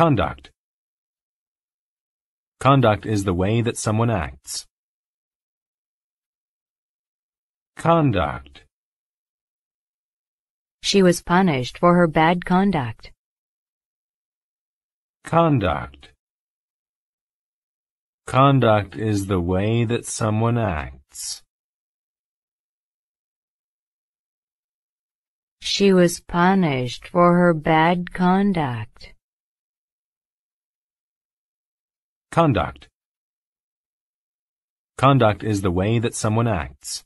Conduct. Conduct is the way that someone acts. Conduct. She was punished for her bad conduct. Conduct. Conduct is the way that someone acts. She was punished for her bad conduct. Conduct Conduct is the way that someone acts.